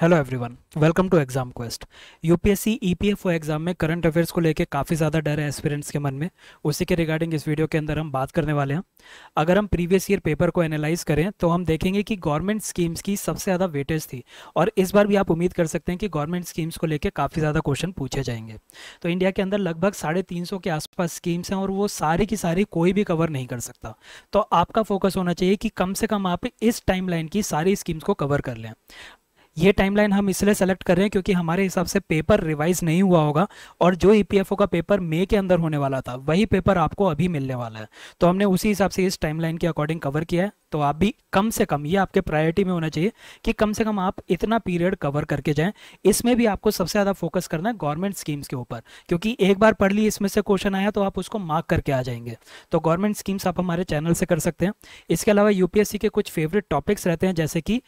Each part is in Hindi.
hello everyone welcome to Exam Quest UPSC EPFO exam में करंट अफेयर्स को लेकर काफ़ी ज़्यादा डर है एस्पिरेंट्स के मन में उसी के रिगार्डिंग इस वीडियो के अंदर हम बात करने वाले हैं अगर हम प्रीवियस ईयर पेपर को एनालाइज करें तो हम देखेंगे कि गवर्नमेंट स्कीम्स की सबसे ज़्यादा वेटेज थी और इस बार भी आप उम्मीद कर सकते हैं कि गवर्नमेंट स्कीम्स को लेकर काफ़ी ज़्यादा क्वेश्चन पूछे जाएंगे तो इंडिया के अंदर लगभग साढ़े के आसपास स्कीम्स हैं और वो सारी की सारी कोई भी कवर नहीं कर सकता तो आपका फोकस होना चाहिए कि कम से कम आप इस टाइम की सारी स्कीम्स को कवर कर लें ये टाइमलाइन हम इसलिए सेलेक्ट कर रहे हैं क्योंकि हमारे हिसाब से पेपर रिवाइज नहीं हुआ होगा और जो ई e का पेपर मे के अंदर होने वाला था वही पेपर आपको अभी मिलने वाला है तो हमने उसी हिसाब से इस टाइमलाइन के अकॉर्डिंग कवर किया है तो आप भी कम से कम ये आपके प्रायोरिटी में होना चाहिए कि कम से कम आप इतना पीरियड कवर करके जाएं इसमें भी आपको सबसे ज़्यादा फोकस करना है गवर्नमेंट स्कीम्स के ऊपर क्योंकि एक बार पढ़ ली इसमें से क्वेश्चन आया तो आप उसको मार्क करके आ जाएंगे तो गवर्नमेंट स्कीम्स आप हमारे चैनल से कर सकते हैं इसके अलावा यूपीएससी के कुछ फेवरेट टॉपिक्स रहते हैं जैसे कि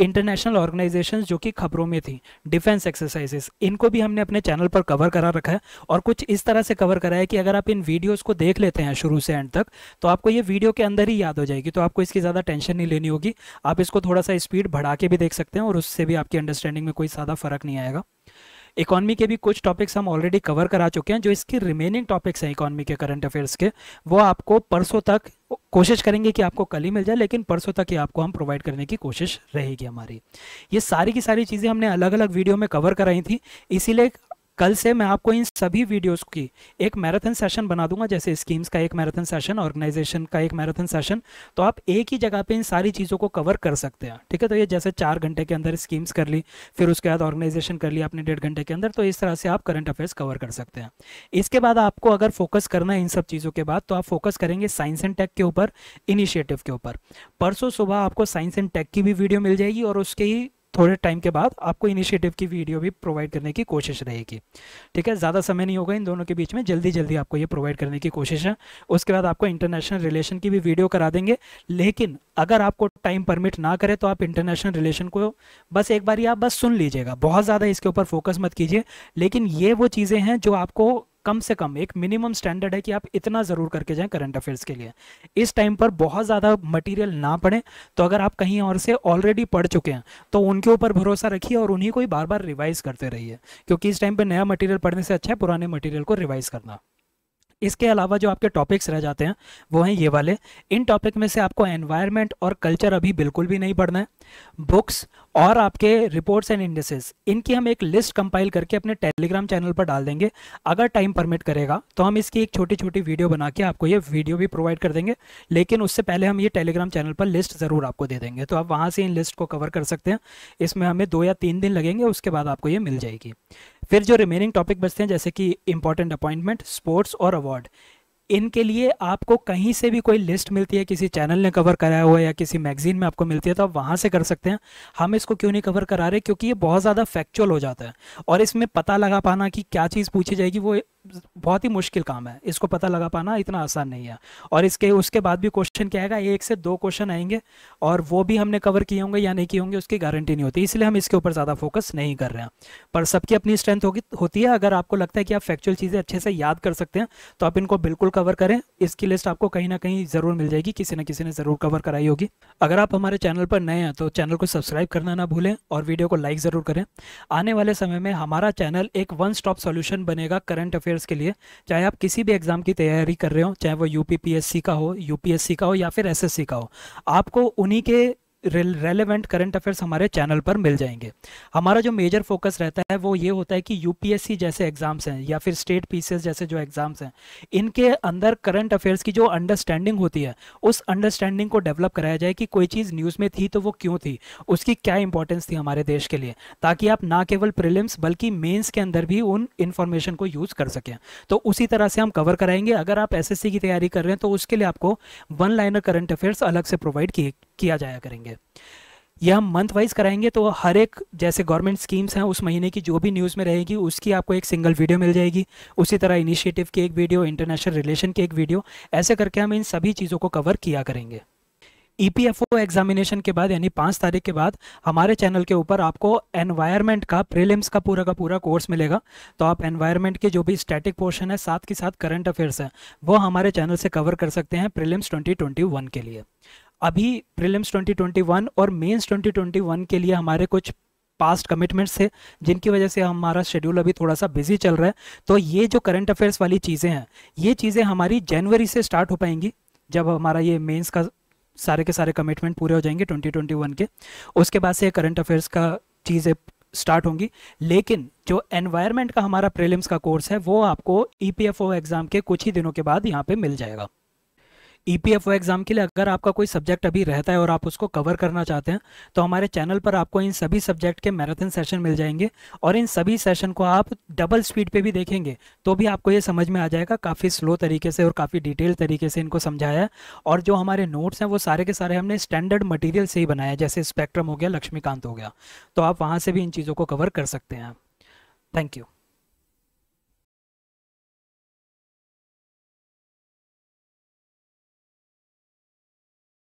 इंटरनेशनल ऑर्गेनाइजेशंस जो कि खबरों में थी डिफेंस एक्सरसाइजेस इनको भी हमने अपने चैनल पर कवर करा रखा है और कुछ इस तरह से कवर करा है कि अगर आप इन वीडियोस को देख लेते हैं शुरू से एंड तक तो आपको ये वीडियो के अंदर ही याद हो जाएगी तो आपको इसकी ज़्यादा टेंशन नहीं लेनी होगी आप इसको थोड़ा सा स्पीड बढ़ा के भी देख सकते हैं और उससे भी आपकी अंडरस्टैंडिंग में कोई ज़्यादा फर्क नहीं आएगा इकॉनमी के भी कुछ टॉपिक्स हम ऑलरेडी कवर करा चुके हैं जो इसके रिमेनिंग टॉपिक्स हैं इकॉनमी के करंट अफेयर्स के वो आपको परसों तक कोशिश करेंगे कि आपको कल ही मिल जाए लेकिन परसों तक ही आपको हम प्रोवाइड करने की कोशिश रहेगी हमारी ये सारी की सारी चीज़ें हमने अलग अलग वीडियो में कवर कराई थी इसीलिए कल से मैं आपको इन सभी वीडियोस की एक मैराथन सेशन बना दूंगा जैसे स्कीम्स का एक मैराथन सेशन ऑर्गेनाइजेशन का एक मैराथन सेशन तो आप एक ही जगह पे इन सारी चीज़ों को कवर कर सकते हैं ठीक है तो ये जैसे चार घंटे के अंदर स्कीम्स कर ली फिर उसके बाद ऑर्गेनाइजेशन कर लिया आपने डेढ़ घंटे के अंदर तो इस तरह से आप करंट अफेयर्स कवर कर सकते हैं इसके बाद आपको अगर फोकस करना है इन सब चीज़ों के बाद तो आप फोकस करेंगे साइंस एंड टेक के ऊपर इनिशिएटिव के ऊपर परसों सुबह आपको साइंस एंड टेक की भी वीडियो मिल जाएगी और उसके ही थोड़े टाइम के बाद आपको इनिशिएटिव की वीडियो भी प्रोवाइड करने की कोशिश रहेगी ठीक है ज़्यादा समय नहीं होगा इन दोनों के बीच में जल्दी जल्दी आपको ये प्रोवाइड करने की कोशिश है उसके बाद आपको इंटरनेशनल रिलेशन की भी वीडियो करा देंगे लेकिन अगर आपको टाइम परमिट ना करे तो आप इंटरनेशनल रिलेशन को बस एक बार आप बस सुन लीजिएगा बहुत ज़्यादा इसके ऊपर फोकस मत कीजिए लेकिन ये वो चीज़ें हैं जो आपको कम से कम एक मिनिमम स्टैंडर्ड है कि आप इतना ज़रूर करके जाएं करंट अफेयर्स के लिए इस टाइम पर बहुत ज़्यादा मटेरियल ना पढ़ें तो अगर आप कहीं और से ऑलरेडी पढ़ चुके हैं तो उनके ऊपर भरोसा रखिए और उन्हीं को ही बार बार रिवाइज़ करते रहिए क्योंकि इस टाइम पर नया मटीरियल पढ़ने से अच्छा है पुराने मटीरियल को रिवाइज़ करना इसके अलावा जो आपके टॉपिक्स रह जाते हैं वो हैं ये वाले इन टॉपिक में से आपको एनवायरनमेंट और कल्चर अभी बिल्कुल भी नहीं पढ़ना है बुक्स और आपके रिपोर्ट्स एंड इंडेसेस इनकी हम एक लिस्ट कंपाइल करके अपने टेलीग्राम चैनल पर डाल देंगे अगर टाइम परमिट करेगा तो हम इसकी एक छोटी छोटी वीडियो बना के आपको ये वीडियो भी प्रोवाइड कर देंगे लेकिन उससे पहले हम ये टेलीग्राम चैनल पर लिस्ट ज़रूर आपको दे देंगे तो आप वहाँ से इन लिस्ट को कवर कर सकते हैं इसमें हमें दो या तीन दिन लगेंगे उसके बाद आपको ये मिल जाएगी फिर जो रिमेनिंग टॉपिक बचते हैं जैसे कि इंपॉर्टेंट अपॉइंटमेंट स्पोर्ट्स और अवार्ड इनके लिए आपको कहीं से भी कोई लिस्ट मिलती है किसी चैनल ने कवर कराया हुआ या किसी मैगजीन में आपको मिलती है तो आप वहाँ से कर सकते हैं हम इसको क्यों नहीं कवर करा रहे क्योंकि ये बहुत ज़्यादा फैक्चुअल हो जाता है और इसमें पता लगा पाना कि क्या चीज़ पूछी जाएगी वो बहुत ही मुश्किल काम है इसको पता लगा पाना इतना आसान नहीं है और इसके उसके बाद भी क्वेश्चन क्या आएगा एक से दो क्वेश्चन आएंगे और वो भी हमने कवर किए होंगे या नहीं किए होंगे उसकी गारंटी नहीं होती इसलिए हम इसके ऊपर ज़्यादा फोकस नहीं कर रहे हैं पर सबकी अपनी स्ट्रेंथ होगी होती है अगर आपको लगता है कि आप फैक्चुअल चीज़ें अच्छे से याद कर सकते हैं तो आप इनको बिल्कुल कवर करें इसकी लिस्ट आपको कहीं ना कहीं ज़रूर मिल जाएगी किसी न किसी ने ज़रूर कवर कराई होगी अगर आप हमारे चैनल पर नए हैं तो चैनल को सब्सक्राइब करना ना भूलें और वीडियो को लाइक ज़रूर करें आने वाले समय में हमारा चैनल एक वन स्टॉप सोल्यूशन बनेगा करंट अफेयर प्रिपेयर्स के लिए चाहे आप किसी भी एग्ज़ाम की तैयारी कर रहे हो चाहे वो यूपीपीएससी का हो यूपीएससी का हो या फिर एस का हो आपको उन्हीं के रेलेवेंट करंट अफेयर्स हमारे चैनल पर मिल जाएंगे हमारा जो मेजर फोकस रहता है वो ये होता है कि यूपीएससी जैसे एग्जाम्स हैं या फिर स्टेट पीसीएस जैसे जो एग्जाम्स हैं इनके अंदर करंट अफेयर्स की जो अंडरस्टैंडिंग होती है उस अंडरस्टैंडिंग को डेवलप कराया जाए कि कोई चीज़ न्यूज़ में थी तो वो क्यों थी उसकी क्या इंपॉर्टेंस थी हमारे देश के लिए ताकि आप ना केवल प्रिलिम्स बल्कि मेन्स के अंदर भी उन इन्फॉर्मेशन को यूज़ कर सकें तो उसी तरह से हम कवर कराएंगे अगर आप एस की तैयारी कर रहे हैं तो उसके लिए आपको वन लाइनर करंट अफेयर्स अलग से प्रोवाइड किए किया जाया करेंगे यह हम मंथ वाइज कराएंगे तो हर एक जैसे गवर्नमेंट स्कीम्स हैं उस महीने की जो भी न्यूज़ में रहेगी उसकी आपको एक सिंगल वीडियो मिल जाएगी उसी तरह इनिशिएटिव की एक वीडियो इंटरनेशनल रिलेशन की एक वीडियो ऐसे करके हम इन सभी चीज़ों को कवर किया करेंगे ईपीएफओ e एग्जामिनेशन के बाद यानी पाँच तारीख के बाद हमारे चैनल के ऊपर आपको एनवायरमेंट का प्रीलिम्स का पूरा का पूरा कोर्स मिलेगा तो आप एनवायरमेंट के जो भी स्टैटिक पोर्शन है साथ के साथ करंट अफेयर्स हैं वो हमारे चैनल से कवर कर सकते हैं प्रीलिम्स 2021 के लिए अभी प्रीलिम्स 2021 और मेंस 2021 के लिए हमारे कुछ पास्ट कमिटमेंट्स थे जिनकी वजह से हमारा शेड्यूल अभी थोड़ा सा बिजी चल रहा है तो ये जो करंट अफेयर्स वाली चीज़ें हैं ये चीज़ें हमारी जनवरी से स्टार्ट हो पाएंगी जब हमारा ये मेंस का सारे के सारे कमिटमेंट पूरे हो जाएंगे 2021 के उसके बाद से करंट अफेयर्स का चीज़ें स्टार्ट होंगी लेकिन जो एनवायरमेंट का हमारा प्रिलिम्स का कोर्स है वो आपको ई e एग्ज़ाम के कुछ ही दिनों के बाद यहाँ पर मिल जाएगा ईपीएफओ e एग्ज़ाम के लिए अगर आपका कोई सब्जेक्ट अभी रहता है और आप उसको कवर करना चाहते हैं तो हमारे चैनल पर आपको इन सभी सब्जेक्ट के मैराथन सेशन मिल जाएंगे और इन सभी सेशन को आप डबल स्पीड पे भी देखेंगे तो भी आपको ये समझ में आ जाएगा काफ़ी स्लो तरीके से और काफ़ी डिटेल तरीके से इनको समझाया है और जो हमारे नोट्स हैं वो सारे के सारे हमने स्टैंडर्ड मटीरियल से ही बनाया जैसे स्पेक्ट्रम हो गया लक्ष्मीकांत हो गया तो आप वहाँ से भी इन चीज़ों को कवर कर सकते हैं थैंक यू